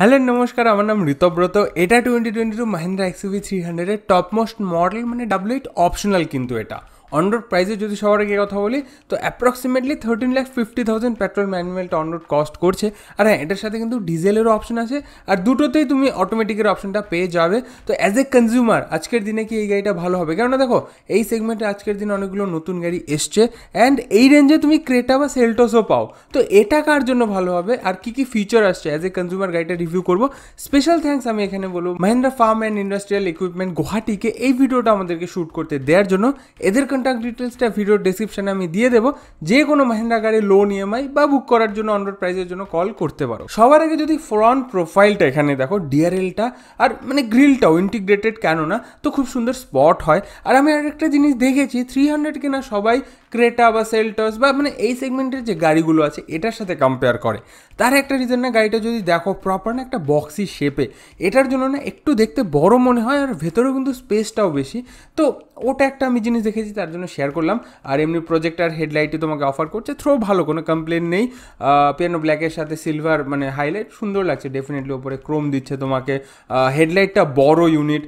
hello নমস্কার আমার নাম ঋতব্রত এটা twenty twenty two Mahindra XUV three হান্ড্রেডের টপ মোস্ট মডেল মানে ডাব্লু এইট অপশনাল কিন্তু এটা অনরোড প্রাইসে যদি সবার আগে কথা বলি তো approximately thirteen lakh fifty thousand petrol ম্যানুয়ালটা অনরোড কস্ট করছে আর হ্যাঁ এটার সাথে কিন্তু ডিজেলেরও অপশন আছে আর দুটোতেই তুমি অটোমেটিকের অপশনটা পেয়ে যাবে তো অ্যাজ এ কনজিউমার আজকের দিনে কি এই গাড়িটা ভালো হবে কেননা দেখো এই সেগমেন্টে আজকের দিনে অনেকগুলো নতুন গাড়ি এসছে অ্যান্ড এই রেঞ্জে তুমি ক্রেটা বা সেলটোসও পাও তো এটা কার জন্য ভালো হবে আর কি কি ফিচার আসছে অ্যাজ এ কনজিউমার গাড়িটা রিভিউ করবো স্পেশাল থ্যাঙ্কস আমি এখানে বলবো Mahindra farm and industrial equipment গুহাটিকে এই ভিডিওটা আমাদেরকে শ্যুট করতে দেওয়ার জন্য এদের কন্ট্যাক্ট ডিটেলসটা ভিডিওর ডিসক্রিপশানে আমি দিয়ে দেবো যে কোনো মাহিন্দ্রা গাড়ি লোন ইএমআই বা বুক করার জন্য অনরোড প্রাইজের জন্য কল করতে পারো সবার আগে যদি ফ্রন্ট প্রোফাইলটা এখানে দেখো ডিআরএলটা আর মানে গ্রিলটাও ইন্টিগ্রেটেড কেন না তো খুব সুন্দর স্পট হয় আর আমি আরেকটা জিনিস দেখেছি থ্রি হান্ড্রেড কেনা সবাই ক্রেটা বা সেলটস বা মানে এই সেগমেন্টের যে গাড়িগুলো আছে এটার সাথে কম্পেয়ার করে তার একটা রিজন না গাড়িটা যদি দেখো প্রপার না একটা বক্সি শেপে এটার জন্য না একটু দেখতে বড় মনে হয় আর ভেতরেও কিন্তু স্পেসটাও বেশি তো ওটা একটা আমি জিনিস দেখেছি তার জন্য শেয়ার করলাম আর এমনি প্রজেক্টার হেডলাইটই তোমাকে অফার করছে থ্রো ভালো কোনো কমপ্লেন নেই পিয়ানো ব্ল্যাকের সাথে সিলভার মানে হাইলাইট সুন্দর লাগছে ডেফিনেটলি ওপরে ক্রোম দিচ্ছে তোমাকে হেডলাইটটা বড় ইউনিট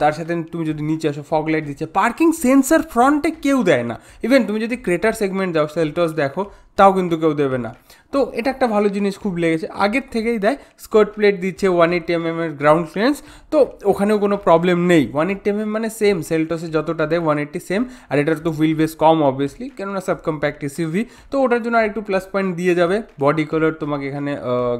তার সাথে তুমি যদি নিচে আসো ফগ লাইট দিচ্ছে পার্কিং সেন্সার ফ্রন্টে কেউ দেয় না ইভেন তুমি যদি ক্রেটার সেগমেন্ট যাও সেলটস দেখো তাও কিন্তু কেউ দেবে না তো এটা একটা ভালো জিনিস খুব লেগেছে আগের থেকেই দেয় স্কার্ট প্লেট দিচ্ছে ওয়ান এইট এম এর গ্রাউন্ড ফ্লেন্স তো ওখানেও কোনো প্রবলেম নেই ওয়ান এইট এম এম মানে সেম সেলটসে যতটা দেয় ওয়ান এইটটি সেম আর এটার তো হুইল বেস কম অবভিয়াসলি কেননা সাব কম্প্যাক্ট ইসিভি তো ওটার জন্য আরেকটু প্লাস পয়েন্ট দিয়ে যাবে বডি কালার তোমাকে এখানে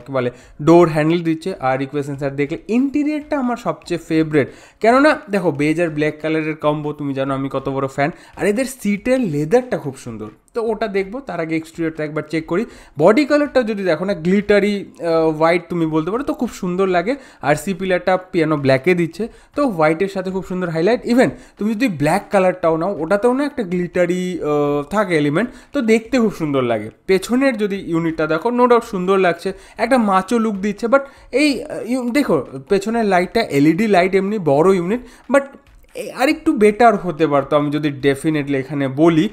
কী বলে ডোর হ্যান্ডেল দিচ্ছে আর রিকোয়েশন স্যার দেখলে ইন্টিরিয়ারটা আমার সবচেয়ে ফেভারেট কেননা দেখো বেজ আর ব্ল্যাক কালারের কম্বো তুমি জানো আমি কত বড় ফ্যান আর এদের সিটের লেদারটা খুব সুন্দর তো ওটা দেখবো তার আগে এক্সটেরিয়রটা একবার চেক করি বডি কালারটা যদি দেখো না গ্লিটারি হোয়াইট তুমি বলতে পারো তো খুব সুন্দর লাগে আর সি পিলারটা পিয়ানো ব্ল্যাকে দিচ্ছে তো হোয়াইটের সাথে খুব সুন্দর হাইলাইট ইভেন তুমি যদি ব্ল্যাক কালারটাও নাও ওটাতেও না একটা গ্লিটারি থাকে এলিমেন্ট তো দেখতে খুব সুন্দর লাগে পেছনের যদি ইউনিটটা দেখো নো ডাউট সুন্দর লাগছে একটা মাচো লুক দিচ্ছে বাট এই দেখো পেছনের লাইটটা এলইডি লাইট এমনি বড় ইউনিট বাট আরেকটু বেটার হতে পারতো আমি যদি ডেফিনেটলি এখানে বলি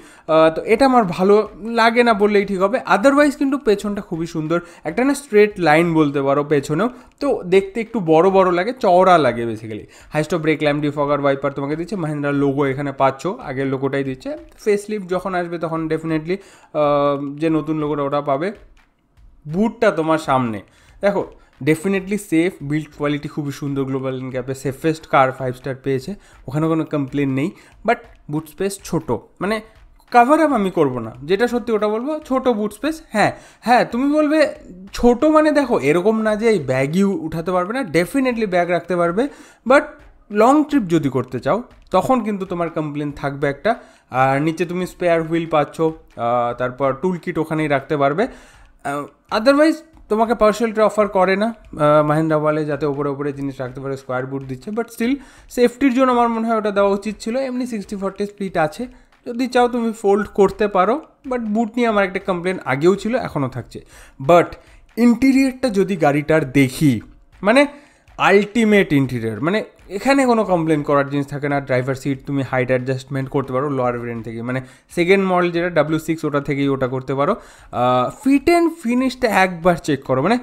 তো এটা আমার ভালো লাগে না বললেই ঠিক হবে আদারওয়াইজ কিন্তু পেছনটা খুবই সুন্দর একটা না স্ট্রেট লাইন বলতে পারো পেছনেও তো দেখতে একটু বড় বড় লাগে চওড়া লাগে basically highest of brake lamp defogger wiper তোমাকে দিচ্ছে মাহিন্দ্রার লোগো এখানে পাচ্ছ আগের লোগোটাই দিচ্ছে ফেস যখন আসবে তখন ডেফিনেটলি যে নতুন লোগোটা ওটা পাবে বুটটা তোমার সামনে দেখো ডেফিনেটলি সেফ বিল্ড কোয়ালিটি খুবই সুন্দর গ্লোবাল ক্যাপে সেফেস্ট কার ফাইভ স্টার পেয়েছে ওখানে কোনো কমপ্লেন নেই বাট বুট স্পেস ছোটো মানে কাভার আপ আমি করবো না যেটা সত্যি ওটা বলবো ছোটো বুট স্পেস হ্যাঁ হ্যাঁ তুমি বলবে ছোট মানে দেখো এরকম না যে এই ব্যাগই উঠাতে পারবে না ডেফিনেটলি ব্যাগ রাখতে পারবে বাট লং ট্রিপ যদি করতে চাও তখন কিন্তু তোমার কমপ্লেন থাকবে একটা আর নিচে তুমি স্পেয়ার হুইল পাচ্ছ তারপর টুল কিট ওখানেই রাখতে পারবে আদারওয়াইজ তোমাকে পার্সেলটা অফার করে না মাহিন্দ্রা ওয়ালে যাতে ওপরে ওপরে জিনিস রাখতে পারে স্কোয়ার বুট দিচ্ছে বাট স্টিল সেফটির জন্য আমার মনে হয় ওটা দেওয়া উচিত ছিল এমনি সিক্সটি ফোরটি স্প্লিট আছে যদি চাও তুমি ফোল্ড করতে পারো বাট বুট নিয়ে আমার একটা কমপ্লেন আগেও ছিল এখনও থাকছে বাট ইন্টিরিয়ারটা যদি গাড়িটার দেখি মানে আলটিমেট ইন্টিরিয়ার মানে এখানে কোনো কমপ্লেন করার জিনিস থাকে না ড্রাইভার সিট তুমি হাইট অ্যাডজাস্টমেন্ট করতে পারো লোয়ার ভেরিয়েন্ট থেকে মানে সেকেন্ড মডেল যেটা ডাব্লিউ সিক্স ওটা থেকেই ওটা করতে পারো ফিট অ্যান্ড ফিনিশটা একবার চেক করো মানে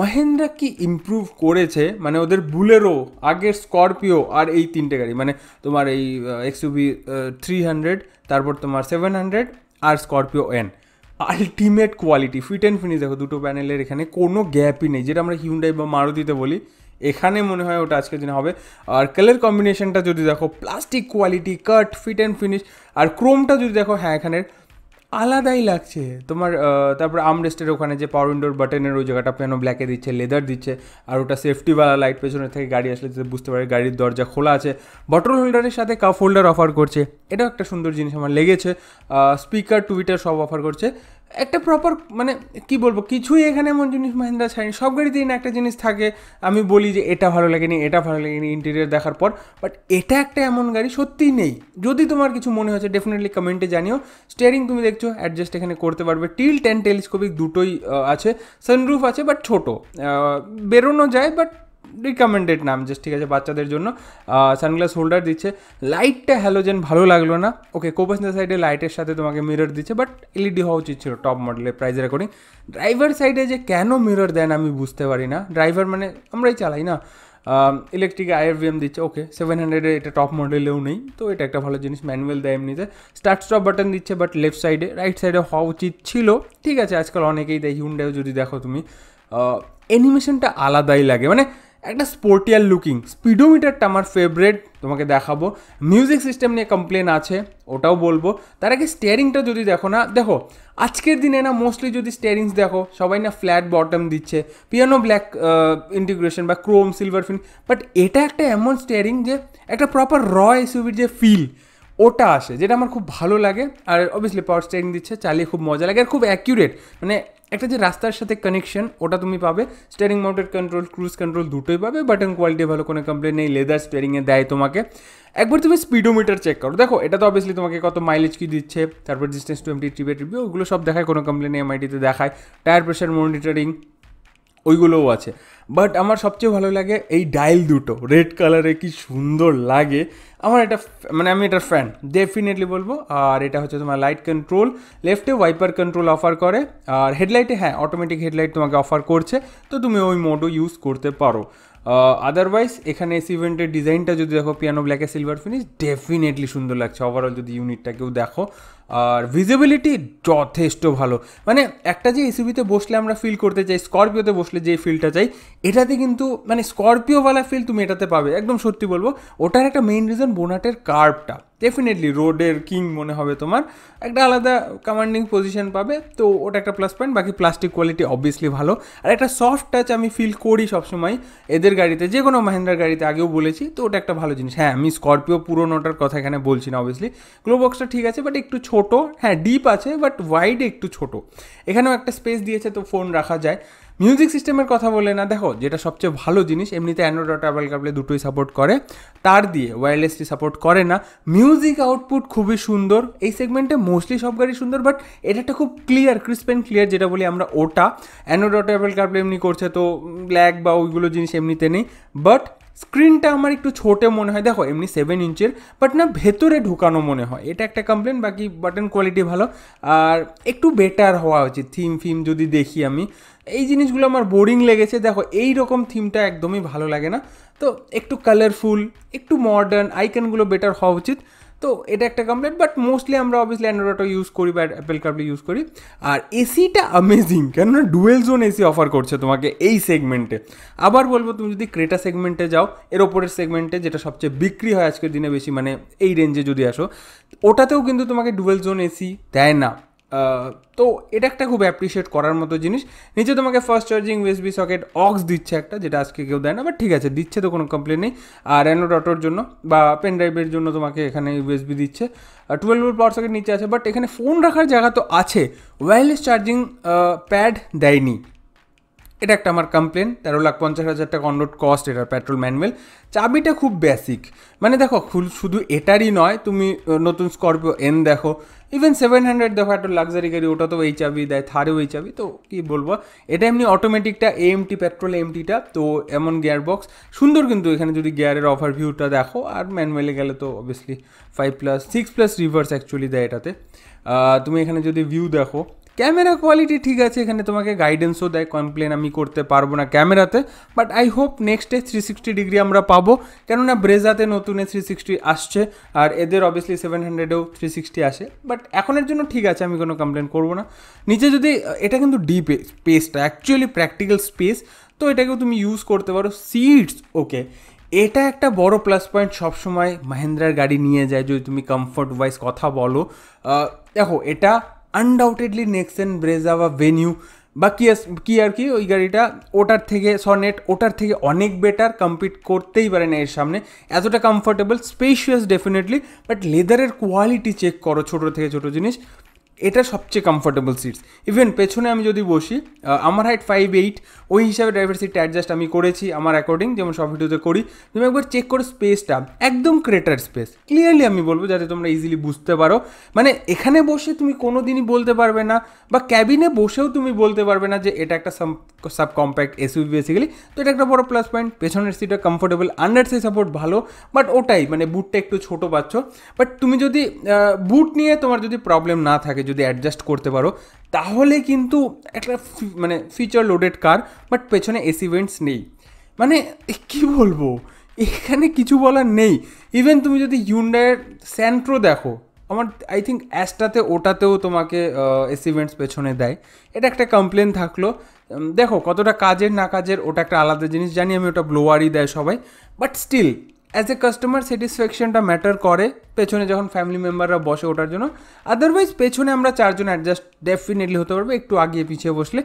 মাহেন্দ্রা কি ইম্প্রুভ করেছে মানে ওদের বুলেরো আগের স্করপিও আর এই তিনটে গাড়ি মানে তোমার এই এক্সুবি থ্রি হান্ড্রেড তারপর তোমার সেভেন হান্ড্রেড আর Scorpio N ultimate quality fit and finish দেখো দুটো প্যানেলের এখানে কোনো গ্যাপই নেই যেটা আমরা হিউন্ডাই বা মারুতিতে বলি এখানে মনে হয় ওটা আজকের দিনে হবে আর কালার কম্বিনেশনটা যদি দেখো plastic quality cut fit and finish আর ক্রোমটা যদি দেখো হ্যাঁ এখানের আলাদাই লাগছে তোমার তারপর আমরেস্টের ওখানে যে পাওয়ার উইন্ডোর বাটনের ওই জায়গাটা পেন ব্ল্যাকে দিচ্ছে লেদার দিচ্ছে আর ওটা সেফটিওয়ালা লাইট পেছনে থেকে গাড়ি আসলে যাতে বুঝতে পারে গাড়ির দরজা খোলা আছে বটল হোল্ডারের সাথে কাপ হোল্ডার অফার করছে এটাও একটা সুন্দর জিনিস আমার লেগেছে স্পিকার টুইটার সব অফার করছে একটা প্রপার মানে কি বলবো কিছুই এখানে এমন জিনিস মাহিন্দ্রা ছাড়িনি সব গাড়িতেই না একটা জিনিস থাকে আমি বলি যে এটা ভালো লাগেনি এটা ভালো লাগেনি ইন্টেরিয়ার দেখার পর বাট এটা একটা এমন গাড়ি সত্যিই নেই যদি তোমার কিছু মনে হয়েছে ডেফিনেটলি কমেন্টে জানিও স্টিয়ারিং তুমি দেখছো অ্যাডজাস্ট এখানে করতে পারবে টিল টেন টেলিস্কোপিক দুটোই আছে সানরুফ আছে বাট ছোটো বেরোনো যায় বাট রিকমেন্ডেড নাম জাস্ট ঠিক আছে বাচ্চাদের জন্য সানগ্লাস হোল্ডার দিচ্ছে লাইটটা হ্যালোজেন ভালো লাগলো না ওকে কোপাসেঞ্জার সাইডে লাইটের সাথে তোমাকে মিরর দিচ্ছে বাট এলইডি হওয়া উচিত ছিল টপ মডেলের প্রাইজের অ্যাকর্ডিং ড্রাইভার সাইডে যে কেন মিরর দেন আমি বুঝতে পারি না ড্রাইভার মানে আমরাই চালাই না ইলেকট্রিক আইআরভিএম দিচ্ছে ওকে সেভেন হান্ড্রেডে এটা টপ মডেলেও নেই তো এটা একটা ভালো জিনিস ম্যানুয়াল দেয় এমনিতে স্টার্ট স্টপ বাটন দিচ্ছে বাট লেফট সাইডে রাইট সাইডে হওয়া উচিত ছিল ঠিক আছে আজকাল অনেকেই দেয় হিউন্ডাও যদি দেখো তুমি অ্যানিমেশনটা আলাদাই লাগে মানে একটা স্পোর্টিয়াল লুকিং স্পিডোমিটারটা আমার ফেভারেট তোমাকে দেখাবো মিউজিক সিস্টেম নিয়ে কমপ্লেন আছে ওটাও বলবো তার আগে স্টেয়ারিংটা যদি দেখো না দেখো আজকের দিনে না মোস্টলি যদি স্টেয়ারিংস দেখো সবাই না ফ্ল্যাট বটম দিচ্ছে পিয়ানো ব্ল্যাক ইন্টিগ্রেশন বা ক্রোম সিলভার ফিন বাট এটা একটা এমন স্টিয়ারিং যে একটা প্রপার র এসইউভির যে ফিল ওটা আসে যেটা আমার খুব ভালো লাগে আর অবভিয়াসলি পাওয়ার স্টেয়ারিং দিচ্ছে চালিয়ে খুব মজা লাগে আর খুব অ্যাকিউরেট মানে একটা যে রাস্তার সাথে কানেকশন ওটা তুমি পাবে steering mounted control cruise control দুটোই পাবে বাটন কোয়ালিটি ভালো কোনো কমপ্লেন নেই লেদার স্টিয়ারিংয়ে দেয় তোমাকে একবার তুমি স্পিডোমিটার চেক করো দেখো এটা তো অবভিয়াসলি তোমাকে কত মাইলেজ কি দিচ্ছে তারপর ডিস্টেন্স টু এমটি ট্রিপে ট্রিপে ওগুলো সব দেখায় কোনো কমপ্লেন এমআইটিতে দেখায় টায়ার প্রেশার মনিটরিং ওইগুলোও আছে বাট আমার সবচেয়ে ভালো লাগে এই ডাইল দুটো রেড কালারে কি সুন্দর লাগে আমার এটা মানে আমি এটার ফ্যান ডেফিনেটলি বলবো আর এটা হচ্ছে তোমার লাইট কন্ট্রোল লেফটে ওয়াইপার কন্ট্রোল অফার করে আর হেডলাইটে হ্যাঁ অটোমেটিক হেডলাইট তোমাকে অফার করছে তো তুমি ওই মোডও ইউজ করতে পারো আদারওয়াইজ এখানে এস ইভেন্টের ডিজাইনটা যদি দেখো পিয়ানো ব্ল্যাকে সিলভার ফিনিশ ডেফিনেটলি সুন্দর লাগছে ওভারঅল যদি ইউনিটটা কেউ দেখো আর ভিজিবিলিটি যথেষ্ট ভালো মানে একটা যে এসিবিতে বসলে আমরা ফিল করতে চাই স্করপিওতে বসলে যে ফিলটা চাই এটাতে কিন্তু মানে স্করপিওওয়ালা ফিল তুমি এটাতে পাবে একদম সত্যি বলবো ওটার একটা মেইন রিজন বোনাটের কার্ভটা ডেফিনেটলি রোডের কিং মনে হবে তোমার একটা আলাদা কমান্ডিং পজিশন পাবে তো ওটা একটা প্লাস পয়েন্ট বাকি প্লাস্টিক কোয়ালিটি অবভিয়াসলি ভালো আর একটা সফট টাচ আমি ফিল করি সবসময় এদের গাড়িতে যে কোনো মাহিন্দ্রার গাড়িতে আগেও বলেছি তো ওটা একটা ভালো জিনিস হ্যাঁ আমি স্করপিও পুরোনোটার কথা এখানে বলছি না অবভিয়াসলি গ্লোবক্সটা ঠিক আছে বাট একটু ছোটো হ্যাঁ ডিপ আছে বাট ওয়াইড একটু ছোটো এখানেও একটা স্পেস দিয়েছে তো ফোন রাখা যায় মিউজিক সিস্টেমের কথা বলে না দেখো যেটা সবচেয়ে ভালো জিনিস এমনিতে অ্যান্ড্রয়েড ট্রাভেল কাবলে দুটোই সাপোর্ট করে তার দিয়ে ওয়্যারলেসটি সাপোর্ট করে না মিউজিক আউটপুট খুবই সুন্দর এই সেগমেন্টে মোস্টলি সব গাড়ি সুন্দর বাট এটা একটা খুব ক্লিয়ার ক্রিস্প অ্যান্ড ক্লিয়ার যেটা বলি আমরা ওটা অ্যান্ড্রয়েড ট্রাভেল কাবলে এমনি করছে তো ব্ল্যাক বা ওইগুলো জিনিস এমনিতে নেই বাট স্ক্রিনটা আমার একটু ছোটে মনে হয় দেখো এমনি সেভেন ইঞ্চের বাট না ভেতরে ঢুকানো মনে হয় এটা একটা কমপ্লেন বাকি বাটন কোয়ালিটি ভালো আর একটু বেটার হওয়া উচিত থিম ফিম যদি দেখি আমি এই জিনিসগুলো আমার বোরিং লেগেছে দেখো এই রকম থিমটা একদমই ভালো লাগে না তো একটু কালারফুল একটু মডার্ন আইকনগুলো বেটার হওয়া উচিত তো এটা একটা কমপ্লেন বাট মোস্টলি আমরা অবভিয়াসলি অ্যান্ড্রয়েড অটো ইউজ করি বা অ্যাপেল কার্ডলি ইউজ করি আর এসিটা আমেজিং কেননা ডুয়েল জোন এসি অফার করছে তোমাকে এই সেগমেন্টে আবার বলবো তুমি যদি ক্রেটা সেগমেন্টে যাও এর ওপরের সেগমেন্টে যেটা সবচেয়ে বিক্রি হয় আজকের দিনে বেশি মানে এই রেঞ্জে যদি আসো ওটাতেও কিন্তু তোমাকে ডুয়েল জোন এসি দেয় না তো এটা একটা খুব অ্যাপ্রিসিয়েট করার মতো জিনিস নিচে তোমাকে fast charging USB socket aux দিচ্ছে একটা যেটা আজকে কেউ দেয় না বাট ঠিক আছে দিচ্ছে তো কোনো কমপ্লেন নেই আর অ্যানো ডটোর জন্য বা পেন ড্রাইভের জন্য তোমাকে এখানে ইউএসবি দিচ্ছে টুয়েলভ ভোল্ট পাওয়ার সকেট নিচে আছে বাট এখানে ফোন রাখার জায়গা তো আছে ওয়্যারলেস চার্জিং প্যাড দেয়নি এটা একটা আমার কমপ্লেন তেরো লাখ পঞ্চাশ হাজার টাকা অনরোড কস্ট এটার পেট্রোল ম্যানুয়াল চাবিটা খুব বেসিক মানে দেখো শুধু এটারই নয় তুমি নতুন স্করপিও এন দেখো ইভেন সেভেন হান্ড্রেড দেখো একটা লাক্সারি গাড়ি ওটা তো এই চাবি দেয় থারেও এই চাবি তো কি বলবো এটা এমনি অটোমেটিকটা এমটি পেট্রোল এমটিটা তো এমন গিয়ার বক্স সুন্দর কিন্তু এখানে যদি গিয়ারের অফার ভিউটা দেখো আর ম্যানুয়ালে গেলে তো obviously five plus six plus reverse actually দেয় এটাতে তুমি এখানে যদি ভিউ দেখো ক্যামেরা কোয়ালিটি ঠিক আছে এখানে তোমাকে গাইডেন্সও দেয় কমপ্লেন আমি করতে পারবো না ক্যামেরাতে বাট আই হোপ নেক্সটে থ্রি সিক্সটি ডিগ্রি আমরা পাবো কেননা ব্রেজাতে নতুনে থ্রি সিক্সটি আসছে আর এদের অবভিয়াসলি সেভেন হান্ড্রেডেও থ্রি সিক্সটি আসে বাট এখনের জন্য ঠিক আছে আমি কোনো কমপ্লেন করবো না নিচে যদি এটা কিন্তু ডিপ স্পেসটা অ্যাকচুয়ালি প্র্যাকটিক্যাল স্পেস তো এটাকেও তুমি ইউজ করতে পারো সিটস ওকে এটা একটা বড় প্লাস পয়েন্ট সবসময় মাহেন্দ্রার গাড়ি নিয়ে যায় যদি তুমি কমফোর্ট ওয়াইজ কথা বলো দেখো এটা আনডাউটেডলি নেক্সেন ব্রেজা বা ভেনিউ বা কি কি আর কি ওই গাড়িটা ওটার থেকে সনেট ওটার থেকে অনেক বেটার কম্পিট করতেই পারে না এর সামনে এতটা কমফোর্টেবল স্পেশিয়াস ডেফিনেটলি বাট লেদারের কোয়ালিটি চেক করো ছোটো থেকে ছোটো জিনিস এটা সবচেয়ে কমফোর্টেবল সিটস ইভেন পেছনে আমি যদি বসি আমার হাইট ফাইভ এইট ওই হিসাবে ড্রাইভার সিটটা অ্যাডজাস্ট আমি করেছি আমার অ্যাকর্ডিং যেমন সব ভিডিওতে করি তুমি একবার চেক করো স্পেসটা একদম ক্রেটার স্পেস ক্লিয়ারলি আমি বলবো যাতে তোমরা ইজিলি বুঝতে পারো মানে এখানে বসে তুমি কোনো দিনই বলতে পারবে না বা ক্যাবিনে বসেও তুমি বলতে পারবে না যে এটা একটা সাব কম্প্যাক্ট ইউ বেসিক্যালি তো এটা একটা বড় প্লাস পয়েন্ট পেছনের সিটটা কমফোর্টেবল আন্ডার সি সাপোর্ট ভালো বাট ওটাই মানে বুটটা একটু ছোটো পাচ্ছ বাট তুমি যদি বুট নিয়ে তোমার যদি প্রবলেম না থাকে যদি অ্যাডজাস্ট করতে পারো তাহলে কিন্তু একটা মানে ফিচার লোডেড কার বাট পেছনে এসি ভেন্টস নেই মানে কি বলবো এখানে কিছু বলার নেই ইভেন তুমি যদি ইউন্ডায়ের স্যান্ট্রো দেখো আমার আই থিঙ্ক অ্যাস্টাতে ওটাতেও তোমাকে এসিভেন্টস পেছনে দেয় এটা একটা কমপ্লেন থাকলো দেখো কতটা কাজের না কাজের ওটা একটা আলাদা জিনিস জানি আমি ওটা ব্লোয়ারই দেয় সবাই but still as a customer স্যাটিসফ্যাকশনটা ম্যাটার করে পেছনে যখন ফ্যামিলি মেম্বাররা বসে ওঠার জন্য আদারওয়াইজ পেছনে আমরা চারজন অ্যাডজাস্ট ডেফিনেটলি হতে পারবো একটু আগিয়ে পিছিয়ে বসলে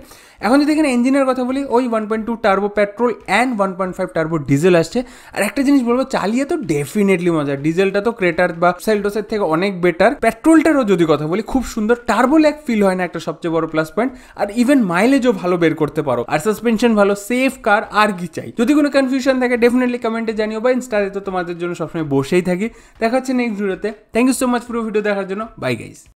এখন যদি এখানে ইঞ্জিনের কথা বলি ওই one point two turbo petrol and one point five turbo diesel আসছে আর একটা জিনিস বলবো চালিয়ে তো ডেফিনেটলি মজা ডিজেলটা তো ক্রেটার বা সেলটোসের থেকে অনেক বেটার পেট্রোলটারও যদি কথা বলি খুব সুন্দর টার্বো ল্যাক ফিল হয় না একটা সবচেয়ে বড় প্লাস পয়েন্ট আর ইভেন মাইলেজও ভালো বের করতে পারো আর সাসপেনশন ভালো সেফ কার আর কি চাই যদি কোনো কনফিউশন থাকে ডেফিনেটলি কমেন্টে জানিও বা ইনস্টারে তো তোমাদের জন্য সবসময় বসেই থাকি দেখা হচ্ছে নেক্সট ভিডিওতে থ্যাংক ইউ সো মাচ পুরো ভিডিও দেখার জন্য বাই গাইজ